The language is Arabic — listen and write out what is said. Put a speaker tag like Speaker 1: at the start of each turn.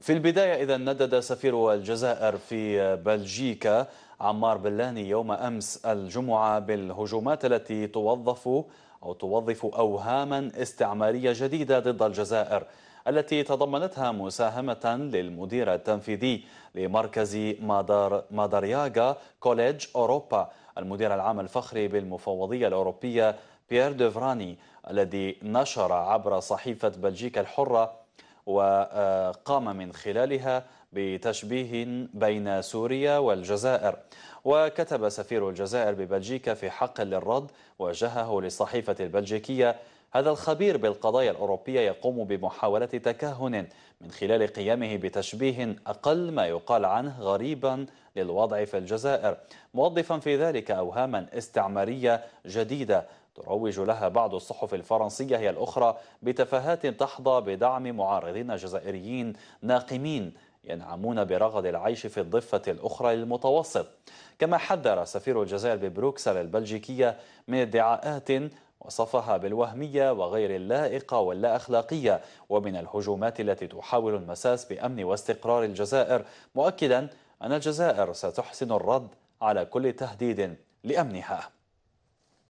Speaker 1: في البداية إذا ندد سفير الجزائر في بلجيكا عمار بلاني يوم أمس الجمعة بالهجومات التي توظف أو توظف أوهاما استعمارية جديدة ضد الجزائر التي تضمنتها مساهمة للمدير التنفيذي لمركز مادار مادارياغا كوليج أوروبا المدير العام الفخري بالمفوضية الأوروبية بيير دوفراني الذي نشر عبر صحيفة بلجيكا الحرة وقام من خلالها بتشبيه بين سوريا والجزائر وكتب سفير الجزائر ببلجيكا في حق للرد وجهه للصحيفة البلجيكية هذا الخبير بالقضايا الأوروبية يقوم بمحاولة تكهن من خلال قيامه بتشبيه أقل ما يقال عنه غريبا للوضع في الجزائر موظفا في ذلك أوهاما استعمارية جديدة تروج لها بعض الصحف الفرنسية هي الأخرى بتفاهات تحظى بدعم معارضين جزائريين ناقمين ينعمون برغد العيش في الضفة الأخرى للمتوسط كما حذر سفير الجزائر ببروكسل البلجيكية من ادعاءات وصفها بالوهمية وغير اللائقة واللا أخلاقية ومن الهجومات التي تحاول المساس بأمن واستقرار الجزائر مؤكدا أن الجزائر ستحسن الرد على كل تهديد لأمنها